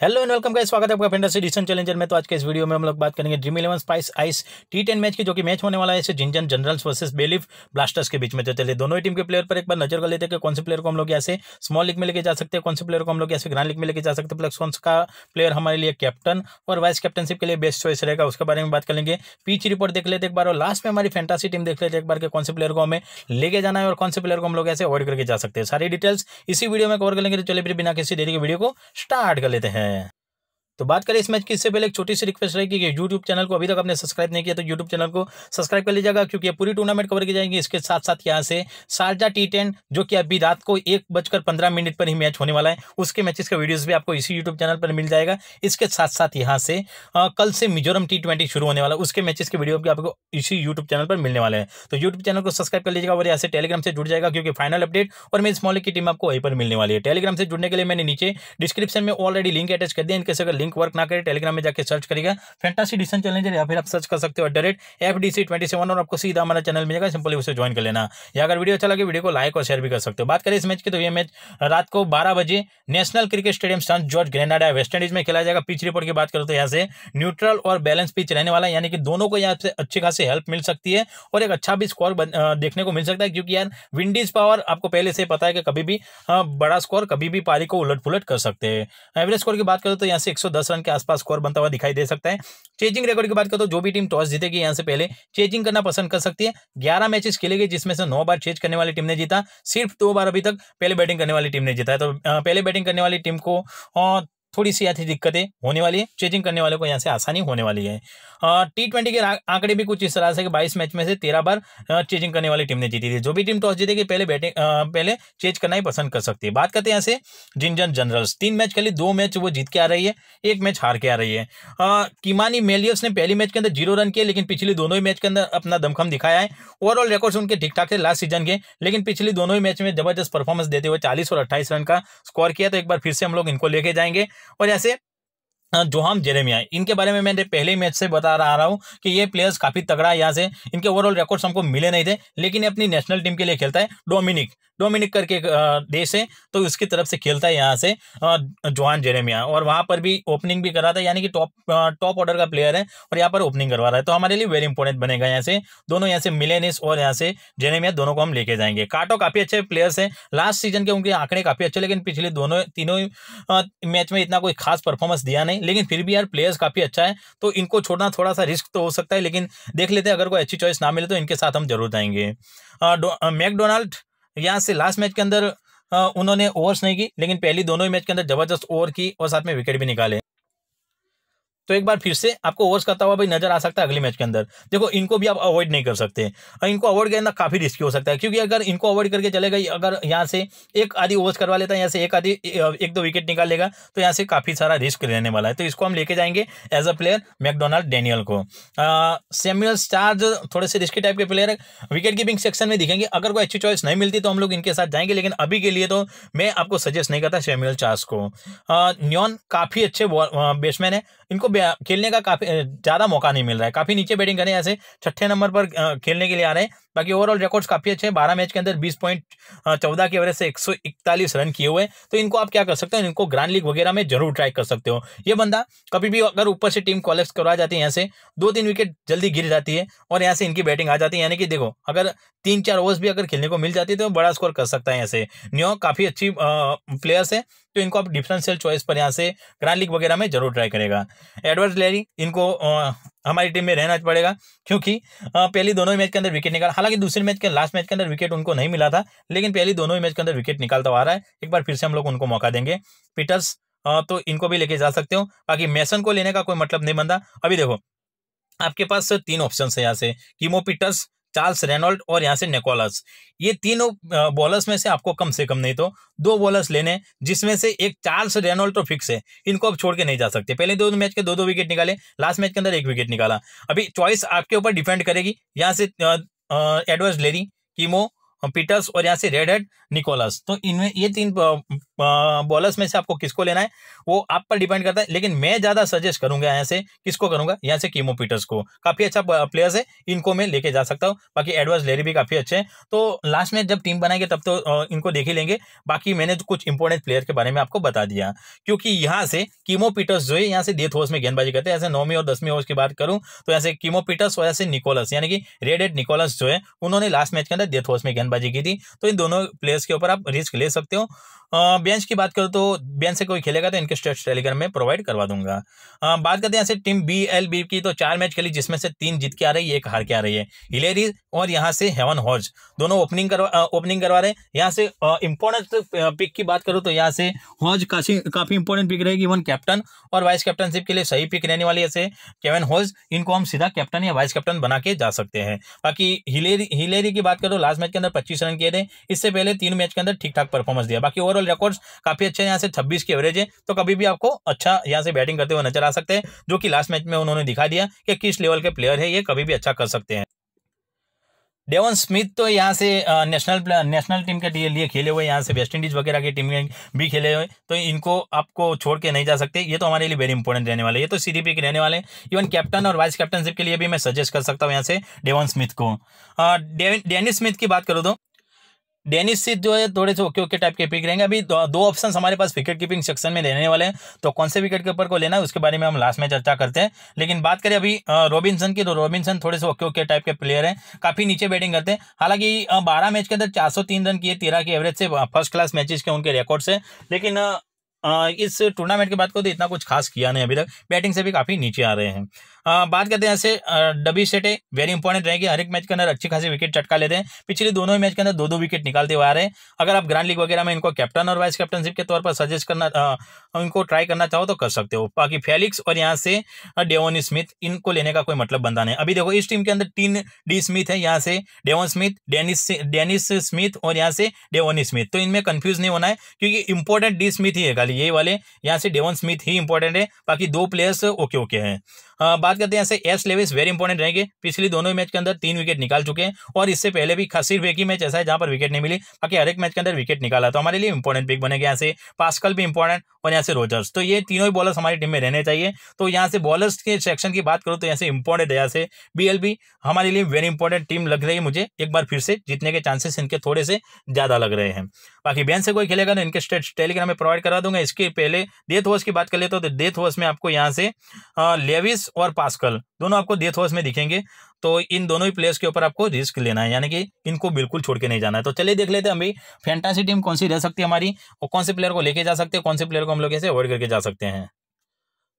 Hello and welcome का स्वागत है आपका फेंडस एडिशन चैलेंजर में तो आज के इस वीडियो में हम लोग बात करेंगे Dream Eleven Spice Isle T ten match की जो कि मैच होने वाला है इसे Ginger Generals versus Bay Leaf Blasters के बीच में तो चलिए दोनों ही टीम के प्लेयर पर एक बार नजर कर लेते हैं कि कौन से प्लेयर को हम लोग यहाँ से स्मॉल लीग में लेके जा सकते हैं कौन से प्लेयर को हम लोग यहाँ से ग्रांड लीग में लेके जा सकते हैं प्लस कौन का प्लेयर हमारे लिए कैप्टन और वाइस कैप्टनशिप के लिए बेस्ट चॉइस रहेगा उसके बारे में बात करेंगे पीच रिपोर्ट देख लेते एक बार और लास्ट में हमारी फैंटासी टीम देख लेते एक बार के कौन से प्लेयर को हमें लेके जाना है और कौन से प्लेयर को हम लोग ऐसे अवॉइड करके जा सकते हैं सारी डिटेल्स इसी वीडियो में कवर करेंगे तो चलिए फिर बिना किसी देरी के वीडियो को स्टार्ट कर लेते हैं Yeah. तो बात करें इस मैच की इससे पहले एक छोटी सी रिक्वेस्ट रहेगी कि यूट्यूब चैनल को अभी तक आपने सब्सक्राइब नहीं किया तो यूट्यूब चैनल को सब्सक्राइब कर लीजिएगा क्योंकि ये पूरी टूर्नामेंट कवर की जाएगी इसके साथ साथ यहाँ से शारजा टी टेन जो कि अभी रात को एक बजकर पंद्रह मिनट पर ही मैच होने वाला है उसके मैचेस का वीडियोज भी आपको इसी यूट्यूब चैनल पर मिल जाएगा इसके साथ साथ यहाँ से आ, कल से मिजोरम टी शुरू होने वाला है उसके मैचेस के वीडियो भी आपको इसी यूट्यूब चैनल पर मिलने वाले हैं तो यूट्यूब चैनल को सब्सक्राइब कर लीजिएगा और यहाँ से टेलीग्राम से जुड़ जाएगा क्योंकि फाइनल अपडेट और मेरी स्मॉल की टीम आपको वहीं पर मिलने वाली है टेलीग्राम से जुड़ने के लिए मैंने नीचे डिस्क्रिप्शन में ऑलरेडी लिंक अटैच कर दिया इनके अगर लिंक वर्क ना करे टेलीग्राम में जाकर सर्च करिएगा फैंटासी डिसन चैलेंजर या फिर आप सर्च कर सकते हो direct F D C twenty seven और आपको सीधा हमारा चैनल मिलेगा सिंपली उसे ज्वाइन कर लेना या अगर वीडियो अच्छा लगे वीडियो को लाइक और शेयर भी कर सकते हो बात करें इस मैच की तो ये मैच रात को बारह बजे National Cricket Stadium Saint George Grenada West Indies में खेला जाएगा पिच रिपोर्ट की बात करो तो यहाँ से न्यूट्रल और बैलेंस पिच रहने वाला है यानी कि दोनों को यहाँ से अच्छी खासी हेल्प मिल सकती है और एक अच्छा भी स्कोर देखने को मिल सकता है क्योंकि यार विंडीज पावर आपको पहले से पता है कि कभी भी बड़ा स्कोर कभी भी पारी को उलट पुलट कर सकते हैं एवरेज स्कोर की बात करो तो यहाँ से एक 110 रन के आसपास स्कोर बनता हुआ दिखाई दे सकता है चेजिंग रिकॉर्ड की बात करें तो जो भी टीम टॉस जीतेगी यहाँ से पहले चेजिंग करना पसंद कर सकती है ग्यारह मैचेस खेले गए जिसमें से नौ बार चेज करने वाली टीम ने जीता सिर्फ दो बार अभी तक पहले बैटिंग करने वाली टीम ने जीता है तो पहले बैटिंग करने वाली टीम को थोड़ी सी ऐसी दिक्कतें होने वाली है चेजिंग करने वालों को यहाँ से आसानी होने वाली है टी ट्वेंटी के आंकड़े भी कुछ इस तरह से कि बाईस मैच में से तेरह बार चेजिंग करने वाली टीम ने जीती थी जो भी टीम टॉस जीतेगी पहले बैटिंग पहले चेज करना ही पसंद कर सकती है बात करते हैं यहाँ से जिंजन जनरल्स तीन मैच खेली दो मैच वो जीत के आ रही है एक मैच हार के आ रही है किमानी मेलियस ने पहली मैच के अंदर जीरो रन किया लेकिन पिछली दोनों ही मैच के अंदर अपना दमखम दिखाया है ओवरऑल रिकॉर्ड्स उनके ठीक ठाक थे लास्ट सीजन के लेकिन पिछली दोनों ही मैच में जबरदस्त परफॉर्मेंस देते हुए चालीस और अट्ठाईस रन का स्कोर किया तो एक बार फिर से हम लोग इनको लेके जाएंगे और ऐसे जोहम जेरेमिया इनके बारे में मैंने पहले मैच से बता रहा रहा हूँ कि ये प्लेयर्स काफ़ी तगड़ा है यहाँ से इनके ओवरऑल रिकॉर्ड्स हमको मिले नहीं थे लेकिन अपनी नेशनल टीम के लिए खेलता है डोमिनिक डोमिनिक करके देश है तो उसकी तरफ से खेलता है यहाँ से जोहान जेरेमिया और वहाँ पर भी ओपनिंग भी करा था यानी कि टॉप टॉप ऑर्डर का प्लेयर है और यहाँ पर ओपनिंग करवा रहा है तो हमारे लिए वेरी इंपॉर्टेंट बनेगा यहाँ से दोनों यहाँ से मिलेनिस और यहाँ से जेरेमिया दोनों को हम लेके जाएंगे काटो काफ़ी अच्छे प्लेयर्स हैं लास्ट सीजन के उनके आंकड़े काफ़ी अच्छे लेकिन पिछले दोनों तीनों मैच में इतना कोई खास परफॉर्मेंस दिया नहीं लेकिन फिर भी यार प्लेयर्स काफ़ी अच्छा है तो इनको छोड़ना थोड़ा सा रिस्क तो हो सकता है लेकिन देख लेते हैं अगर कोई अच्छी चॉइस ना मिले तो इनके साथ हम जरूर जाएंगे मैकडोनाल्ड यहाँ से लास्ट मैच के अंदर उन्होंने ओवर्स नहीं की लेकिन पहली दोनों ही मैच के अंदर जबरदस्त ओवर की और साथ में विकेट भी निकाले तो एक बार फिर से आपको ओवर्स करता हुआ भाई नजर आ सकता है अगले मैच के अंदर देखो इनको भी आप अवॉइड नहीं कर सकते और इनको अवॉइड करना काफी रिस्की हो सकता है क्योंकि अगर इनको अवॉइड करके चले गए अगर यहाँ से एक आधी ओवर्स करवा लेता है यहाँ से एक आधी एक दो विकेट निकाल लेगा तो यहाँ से काफी सारा रिस्क रहने वाला है तो इसको हम लेके जाएंगे as a player McDonald Daniel को सेम्यूल स्टार थोड़े से रिस्की टाइप के प्लेयर है विकेट कीपिंग सेक्शन में दिखेंगे अगर कोई अच्छी चॉइस नहीं मिलती तो हम लोग इनके साथ जाएंगे लेकिन अभी के लिए तो मैं आपको सजेस्ट नहीं करता सेम्यूल चार्ज को न्योन काफी अच्छे बैट्समैन है इनको खेलने का काफ़ी ज़्यादा मौका नहीं मिल रहा है काफ़ी नीचे बैटिंग करें ऐसे छठे नंबर पर खेलने के लिए आ रहे हैं बाकी ओवरऑल रिकॉर्ड्स काफ़ी अच्छे हैं बारह मैच के अंदर बीस पॉइंट चौदह की वजह से एक सौ इकतालीस रन किए हुए तो इनको आप क्या कर सकते हो इनको ग्रांड लीग वगैरह में जरूर ट्राई कर सकते हो ये बंदा कभी भी अगर ऊपर से टीम कॉलेप्स करवा जाती है यहाँ से दो तीन विकेट जल्दी गिर जाती है और यहाँ से इनकी बैटिंग आ जाती है यानी कि देखो अगर तीन चार ओवर्स भी अगर खेलने को मिल जाती है तो बड़ा स्कोर कर सकता है यहाँ से न्यूयॉर्क काफ़ी अच्छी प्लेयर्स है तो इनको आप डिफरेंशियल चॉइस पर यहाँ से ग्रांड लीग वगैरह में जरूर ट्राई करेगा एडवर्ड लेरी इनको हमारी टीम में रहना पड़ेगा क्योंकि पहली दोनों मैच के अंदर विकेट निकाल हालांकि दूसरे मैच के लास्ट मैच के अंदर विकेट उनको नहीं मिला था लेकिन पहली दोनों मैच के अंदर विकेट निकालता हुआ रहा है एक बार फिर से हम लोग उनको मौका देंगे पीटर्स तो इनको भी लेके जा सकते हो बाकी मैसन को लेने का कोई मतलब नहीं बनता अभी देखो आपके पास तीन ऑप्शन है यहाँ से किमो पीटर्स चार्ल्स रेनोल्ड और यहाँ से निकोलस ये तीनों बॉलर्स में से आपको कम से कम नहीं तो दो बॉलर्स लेने जिसमें से एक चार्ल्स रेनोल्ड तो फिक्स है इनको आप छोड़ के नहीं जा सकते पहले दो मैच के दो दो विकेट निकाले लास्ट मैच के अंदर एक विकेट निकाला अभी चॉइस आपके ऊपर डिपेंड करेगी यहाँ से एडवर्स लेरी कीमो पीटर्स और यहाँ से रेड हेड निकोलस तो इनमें ये तीन बॉलर्स में से आपको किसको लेना है वो आप पर डिपेंड करता है लेकिन मैं ज़्यादा सजेस्ट करूंगा यहाँ से किसको करूंगा यहाँ से कीमो पीटर्स को काफ़ी अच्छा प्लेयर्स है इनको मैं लेके जा सकता हूँ बाकी एडवर्स लेरी भी काफ़ी अच्छे हैं तो लास्ट में जब टीम बनाएंगे तब तो इनको देख ही लेंगे बाकी मैंने तो कुछ इंपोर्टेंट प्लेयर के बारे में आपको बता दिया क्योंकि यहाँ से कीमो पीटर्स जो है यहाँ से डेथ होस में गेंदबाजी करते हैं ऐसे नौवीं और दसवीं ओवर्स की बात करूँ तो यहाँ से कीमो पीटर्स और ऐसे निकोलस यानी कि रेड एड निकोलस जो है उन्होंने लास्ट मैच के अंदर डेथ होस में गेंदबाजी की थी तो इन दोनों प्लेयर्स के ऊपर आप रिस्क ले सकते हो हाँ बेंच की बात करूँ तो बेंच से कोई खेलेगा तो इनके स्टेट टेलीग्राम में प्रोवाइड करवा दूंगा आ, बात करते हैं यहाँ से टीम बी एल बी की तो चार मैच खेली जिसमें से तीन जीत के आ रही है एक हार के आ रही है हिलेरी और यहाँ से हेवन हॉर्ज दोनों ओपनिंग करवा ओपनिंग करवा रहे हैं यहाँ से इम्पोर्टेंट पिक की बात करूँ तो यहाँ से हॉर्ज काफी काफ़ी इंपॉर्टेंट पिक रहेगी इवन कैप्टन और वाइस कैप्टनशिप के लिए सही पिक रहने वाली ऐसे केवन हॉर्ज इनको हम सीधा कैप्टन या वाइस कैप्टन बना के जा सकते हैं बाकी हिलेरी हिलेरी की बात करो लास्ट मैच के अंदर पच्चीस रन किए थे इससे पहले तीन मैच के अंदर ठीक ठाक परफॉर्मेंस दिया बाकी ओवरऑल रिकॉर्ड स्कोर काफी अच्छे यहाँ से छब्बीस की एवरेज है तो कभी भी आपको अच्छा यहाँ से बैटिंग करते हुए नजर आ सकते हैं जो कि लास्ट मैच में उन्होंने दिखा दिया कि किस लेवल के प्लेयर है ये कभी भी अच्छा कर सकते हैं डेवन स्मिथ तो यहाँ से नेशनल नेशनल टीम के लिए खेले हुए यहाँ से वेस्ट इंडीज वगैरह की टीम में भी खेले हुए तो इनको आपको छोड़ के नहीं जा सकते ये तो हमारे लिए वेरी इंपॉर्टेंट रहने वाले ये तो सी के रहने वाले इवन कैप्टन और वाइस कैप्टनशिप के लिए भी मैं सजेस्ट कर सकता हूँ यहाँ से डेवन स्मिथ को डेनिस स्मिथ की बात करूँ तो डेनिस सिद्ध जो है थोड़े से ओके ओके टाइप के पिक रहेंगे अभी दो ऑप्शन हमारे पास विकेट कीपिंग सेक्शन में रहने वाले हैं तो कौन से विकेट कीपर को लेना है उसके बारे में हम लास्ट में चर्चा करते हैं लेकिन बात करें अभी रॉबिन्सन की तो रॉबिनसन थोड़े से ओके ओके टाइप के प्लेयर हैं काफी नीचे बैटिंग करते हैं हालांकि बारह मैच के अंदर चार रन किए तेरह के एवरेज से फर्स्ट क्लास मैचेस के उनके रिकॉर्ड से लेकिन इस टूर्नामेंट की बात को तो इतना कुछ खास किया नहीं अभी तक बैटिंग से भी काफ़ी नीचे आ रहे हैं आ, बात करते हैं ऐसे डबी सेटे वेरी इंपॉर्टेंट रहेगी हर एक मैच के अंदर अच्छी खासी विकेट चटका लेते हैं पिछले दोनों ही मैच के अंदर दो दो विकेट निकालते हुए आ रहे हैं अगर आप ग्रांड लीग वगैरह में इनको कैप्टन और वाइस कैप्टनशिप के तौर पर सजेस्ट करना इनको ट्राई करना चाहो तो कर सकते हो बाकी फेलिक्स और यहाँ से डेवन स्मिथ इनको लेने का कोई मतलब बनता नहीं अभी देखो इस टीम के अंदर तीन डी स्मिथ है यहाँ से Devon Smith Dennis Dennis Smith और यहाँ से डेवन स्मिथ तो इनमें कन्फ्यूज नहीं होना है क्योंकि इंपॉर्टेंट डी स्मिथ ही है ये वाले यहाँ से डेवन स्मिथ ही इंपॉर्टेंट है बाकी दो प्लेयर्स ओके ओके हैं बात करते हैं यहाँ से एस लेविस वेरी इंपॉर्टेंट रहेंगे पिछली दोनों मैच के अंदर तीन विकेट निकाल चुके हैं और इससे पहले भी सिर्फ एक ही मैच ऐसा है जहाँ पर विकेट नहीं मिली बाकी हर एक मैच के अंदर विकेट निकाला तो हमारे लिए इंपॉर्टेंट पिक बनेगा यहाँ से पास्कल भी इंपॉर्टेंट और यहाँ से रोजर्स तो ये तीनों ही बॉलर्स हमारी टीम में रहने चाहिए तो यहाँ से बॉलर्स के सेक्शन की बात करूँ तो यहाँ से इंपॉर्टेंट है यहाँ से बी हमारे लिए वेरी इंपॉर्टेंट टीम लग रही है मुझे एक बार फिर से जीतने के चांसेस इनके थोड़े से ज़्यादा लग रहे हैं बाकी बैन से कोई खेलेगा ना तो इनके स्टेट टेलीग्राम में प्रोवाइड करा दूंगा इसके पहले डेथ वॉस की बात कर ले तो डेथ वॉस में आपको यहाँ से लेविस और पास्कल दोनों आपको डेथ हॉर्स में दिखेंगे तो इन दोनों ही प्लेयर्स के ऊपर आपको रिस्क लेना है यानी कि इनको बिल्कुल छोड़ के नहीं जाना है तो चलिए देख लेते हैं हम भी फैंटासी टीम कौन सी रह सकती है हमारी और कौन से प्लेयर को लेके जा सकते हैं कौन से प्लेयर को हम लोग ऐसे अवॉइड करके जा सकते हैं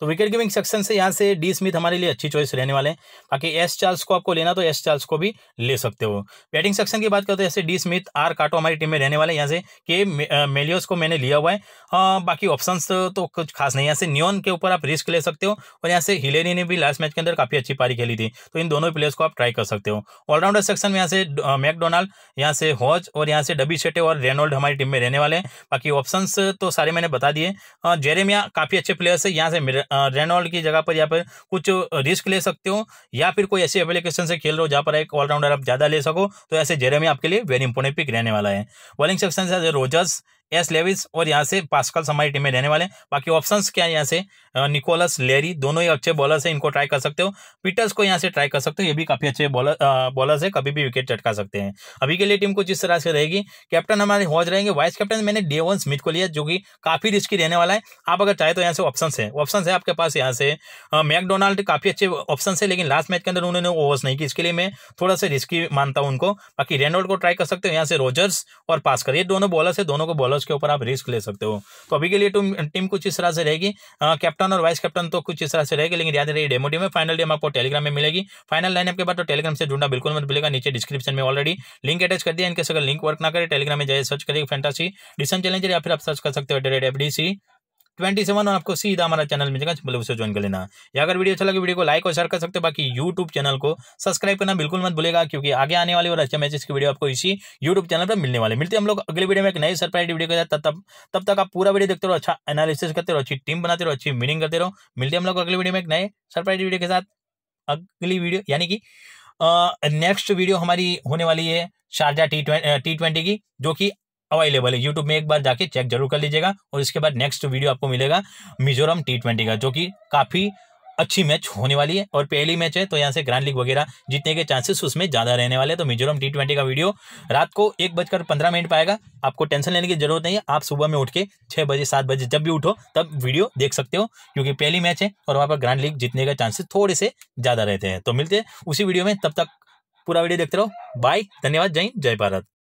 तो विकेट गिविंग सेक्शन से यहाँ से डी स्मिथ हमारे लिए अच्छी चॉइस रहने वाले हैं बाकी एस चार्ल्स को आपको लेना तो एस चार्ल्स को भी ले सकते हो बैटिंग सेक्शन की बात करते हैं तो ऐसे डी स्मिथ आर काटो हमारी टीम में रहने वाले यहाँ से के मेलियोस को मैंने लिया हुआ है आ, बाकी ऑप्शन तो, तो कुछ खास नहीं यहाँ से न्योन के ऊपर आप रिस्क ले सकते हो और यहाँ से हिलेरी ने भी लास्ट मैच के अंदर काफ़ी अच्छी पारी खेली थी तो इन दोनों प्लेयर्स को आप ट्राई कर सकते हो ऑलराउंडर सेक्शन में यहाँ से मैकडोनाल्ड यहाँ से हॉज और यहाँ से डबी शेटे और रेनोल्ड हमारी टीम में रहने वाले हैं बाकी ऑप्शन तो सारे मैंने बता दिए जेरेमिया काफ़ी अच्छे प्लेयर्स है यहाँ से रेनॉल्ड की जगह पर यहाँ पर कुछ रिस्क ले सकते हो या फिर कोई ऐसी एप्लीकेशन से खेल रहे हो जहाँ पर एक ऑलराउंडर आप ज़्यादा ले सको तो ऐसे जेरेमी आपके लिए वेरी इंपोर्टेंट पिक रहने वाला है बॉलिंग सेक्शन से रोजर्स एस लेविस और यहाँ से पास्कल हमारी टीम में रहने वाले हैं बाकी ऑप्शंस क्या है यहाँ से निकोलस लेरी दोनों ही अच्छे बॉलर्स हैं इनको ट्राई कर सकते हो पीटर्स को यहाँ से ट्राई कर सकते हो ये भी काफी अच्छे बॉलर बॉलर्स है कभी भी विकेट चटका सकते हैं अभी के लिए टीम कुछ इस तरह से रहेगी कैप्टन हमारे हॉज रहेंगे वाइस कैप्टन मैंने डेवन स्मिथ को लिया जो कि काफी रिस्की रहने वाला है आप अगर चाहे तो यहाँ से ऑप्शन है ऑप्शन है आपके पास यहाँ से मैकडोनाल्ड काफी अच्छे ऑप्शन है लेकिन लास्ट मैच के अंदर उन्होंने ओवर्स नहीं की इसके लिए मैं थोड़ा सा रिस्की मानता हूँ उनको बाकी रेनोल्ड को ट्राई कर सकते हो यहाँ से रोजर्स और पास्कर ये दोनों बॉलर्स है दोनों को बॉलर उसके ऊपर आप रिस्क ले सकते हो तो अभी के लिए टीम कुछ इस तरह से रहेगी कैप्टन और वाइस कैप्टन तो कुछ इस तरह से रहेगी लेकिन याद रही डेमो टीम में फाइनल टीम आपको टेलीग्राम में मिलेगी फाइनल लाइनअप के बाद तो टेलीग्राम से ढूंढना बिल्कुल मत मिलेगा नीचे डिस्क्रिप्शन में ऑलरेडी लिंक अटैच कर दिया इनके अगर लिंक वर्क ना करें टेलीग्राम में जाए सर्च करिए फैंटासी डिसन चैलेंजर या फिर आप सर्च कर सकते हो डेरेट एफ ट्वेंटी सेवन और आपको सीधा हमारा चैनल मिल जाएगा उसे ज्वाइन कर लेना या अगर वीडियो अच्छा लगे वीडियो को लाइक और शेयर कर सकते हो बाकी यूट्यूब चैनल को सब्सक्राइब करना बिल्कुल मत भूलेगा क्योंकि आगे आने वाले और अच्छे मैचेस की वीडियो आपको इसी यूट्यूब चैनल पर मिलने वाले मिलते हैं हम लोग अगले वीडियो में एक नई सरप्राइज वीडियो के साथ तब तब तक आप पूरा वीडियो देखते रहो अच्छा एनालिसिस करते रहो अच्छी टीम बनाते रहो अच्छी मीनिंग करते रहो मिलते हम लोग अगले वीडियो में एक नए सरप्राइज वीडियो के साथ अगली वीडियो यानी कि नेक्स्ट वीडियो हमारी होने वाली है शारजा टी ट्वेंटी की जो कि अवेलेबल है यूट्यूब में एक बार जाके चेक जरूर कर लीजिएगा और इसके बाद नेक्स्ट वीडियो आपको मिलेगा मिजोरम टी ट्वेंटी का जो कि काफ़ी अच्छी मैच होने वाली है और पहली मैच है तो यहाँ से ग्रैंड लीग वगैरह जीतने के चांसेस उसमें ज़्यादा रहने वाले हैं तो मिजोरम टी ट्वेंटी का वीडियो रात को एक बजकर पंद्रह मिनट पाएगा आपको टेंशन लेने की जरूरत नहीं है आप सुबह में उठ के छः बजे सात बजे जब भी उठो तब वीडियो देख सकते हो क्योंकि पहली मैच है और वहाँ पर ग्रांड लीग जीतने के चांसेस थोड़े से ज़्यादा रहते हैं तो मिलते हैं उसी वीडियो में तब तक पूरा वीडियो देखते रहो बाय धन्यवाद जय जय भारत